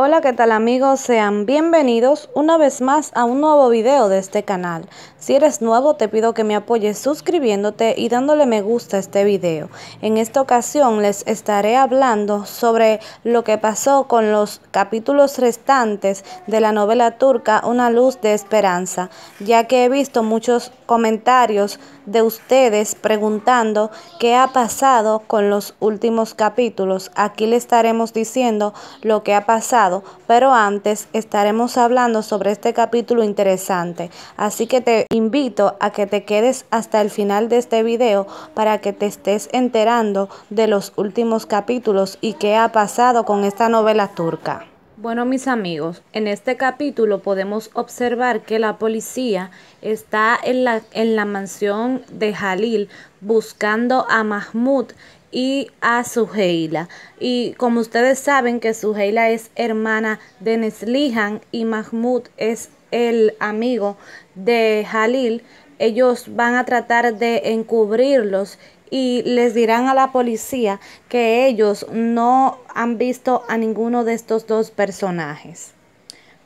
Hola, ¿qué tal amigos? Sean bienvenidos una vez más a un nuevo video de este canal. Si eres nuevo, te pido que me apoyes suscribiéndote y dándole me gusta a este video. En esta ocasión les estaré hablando sobre lo que pasó con los capítulos restantes de la novela turca Una luz de esperanza, ya que he visto muchos comentarios de ustedes preguntando qué ha pasado con los últimos capítulos. Aquí les estaremos diciendo lo que ha pasado pero antes estaremos hablando sobre este capítulo interesante, así que te invito a que te quedes hasta el final de este video para que te estés enterando de los últimos capítulos y qué ha pasado con esta novela turca. Bueno, mis amigos, en este capítulo podemos observar que la policía está en la, en la mansión de Jalil buscando a Mahmud y a Suheila. Y como ustedes saben que Suheila es hermana de Neslihan y Mahmud es el amigo de halil ellos van a tratar de encubrirlos y les dirán a la policía que ellos no han visto a ninguno de estos dos personajes.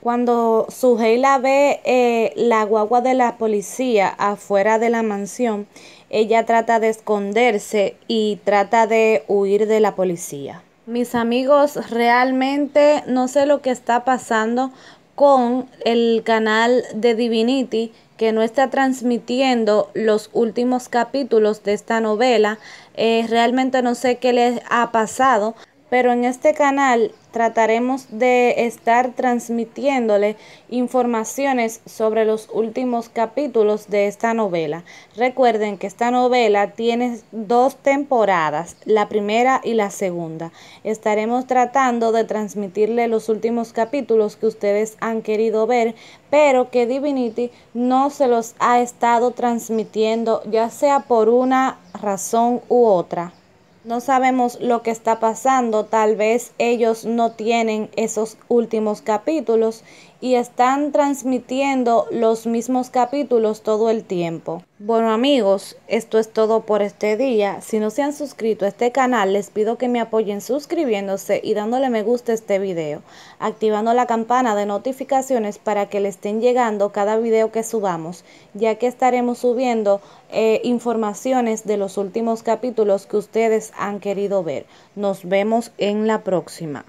Cuando la ve eh, la guagua de la policía afuera de la mansión, ella trata de esconderse y trata de huir de la policía. Mis amigos, realmente no sé lo que está pasando con el canal de Divinity que no está transmitiendo los últimos capítulos de esta novela. Eh, realmente no sé qué les ha pasado pero en este canal trataremos de estar transmitiéndole informaciones sobre los últimos capítulos de esta novela. Recuerden que esta novela tiene dos temporadas, la primera y la segunda. Estaremos tratando de transmitirle los últimos capítulos que ustedes han querido ver, pero que Divinity no se los ha estado transmitiendo, ya sea por una razón u otra. No sabemos lo que está pasando, tal vez ellos no tienen esos últimos capítulos y están transmitiendo los mismos capítulos todo el tiempo. Bueno amigos, esto es todo por este día. Si no se han suscrito a este canal, les pido que me apoyen suscribiéndose y dándole me gusta a este video, activando la campana de notificaciones para que le estén llegando cada video que subamos, ya que estaremos subiendo eh, informaciones de los últimos capítulos que ustedes han querido ver. Nos vemos en la próxima.